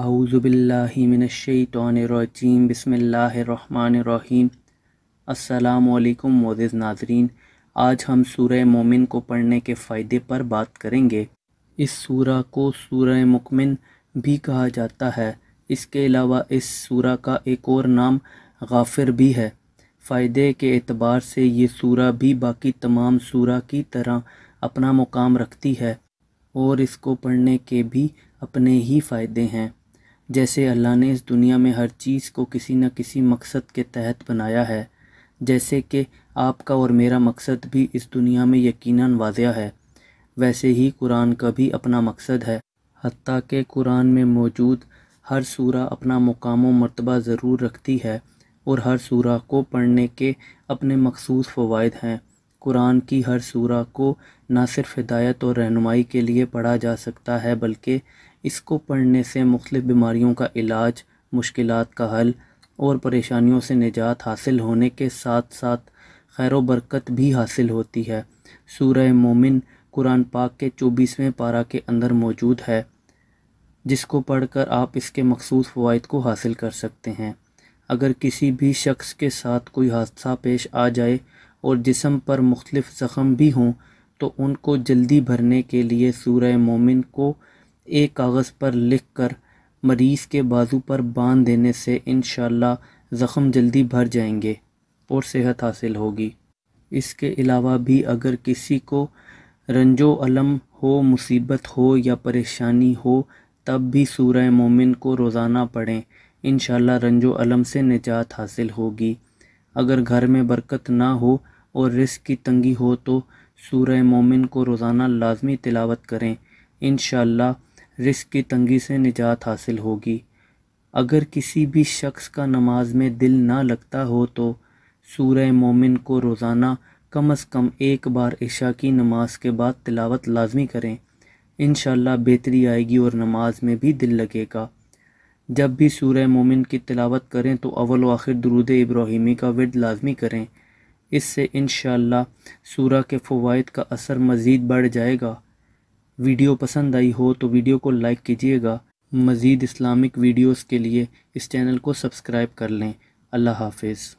आउज़बिल्लिमिनशैतरजीम बसमीम अल्लाम मोज़ नाजरीन आज हम सूर मोमिन को पढ़ने के फ़ायदे पर बात करेंगे इस सूरा को सूर मुकमिन भी कहा जाता है इसके अलावा इस सूरा का एक और नाम गाफिर भी है फ़ायदे के अतबार से ये सूरा भी बाकी तमाम सूरा की तरह अपना मुकाम रखती है और इसको पढ़ने के भी अपने ही फ़ायदे हैं जैसे अल्लाह ने इस दुनिया में हर चीज़ को किसी न किसी मकसद के तहत बनाया है जैसे कि आपका और मेरा मकसद भी इस दुनिया में यकीनन वाजिया है वैसे ही कुरान का भी अपना मकसद है हती के कुरान में मौजूद हर सूरा अपना मुकाम मरतबा ज़रूर रखती है और हर सूरा को पढ़ने के अपने मखसूस फ़वाद हैं कुरान की हर सूरा को ना सिर्फ हिदायत और रहनुमाई के लिए पढ़ा जा सकता है बल्कि इसको पढ़ने से मुख्तलिफ़ बीमारियों का इलाज मुश्किल का हल और परेशानियों से निजात हासिल होने के साथ साथ खैर बरकत भी हासिल होती है सूरह मोमिन कुरान पाक के चौबीसवें पारा के अंदर मौजूद है जिसको पढ़कर आप इसके मखसूस फ़वाद को हासिल कर सकते हैं अगर किसी भी शख्स के साथ कोई हादसा पेश आ जाए और जिसम पर मुख्तफ़ ज़ख़म भी हों तो उनको जल्दी भरने के लिए सूर मोमिन को एक कागज़ पर लिख कर मरीज़ के बाजू पर बांध देने से इन ज़ख़म जल्दी भर जाएंगे और सेहत हासिल होगी इसके अलावा भी अगर किसी को रंजो अलम हो मुसीबत हो या परेशानी हो तब भी सूर मोमिन को रोज़ाना पढ़ें इन रंजो अलम से निजात हासिल होगी अगर घर में बरकत ना हो और रिस्क की तंगी हो तो सूरह मोमिन को रोज़ाना लाजमी तिलावत करें इन रिस्क की तंगी से निजात हासिल होगी अगर किसी भी शख्स का नमाज में दिल ना लगता हो तो सूरह मोमिन को रोज़ाना कम अज़ कम एक बार इशा की नमाज के बाद तिलावत लाजमी करें इन बेहतरी आएगी और नमाज में भी दिल लगेगा जब भी सूर्य मोमिन की तिलावत करें तो अवल आखिर दरूद इब्राहिमी का विद लाजमी करें इससे इन शूरा के फ़वाद का असर मज़ीद बढ़ जाएगा वीडियो पसंद आई हो तो वीडियो को लाइक कीजिएगा मज़ीद इस्लामिक वीडियोज़ के लिए इस चैनल को सब्सक्राइब कर लें अल्लाह हाफिज़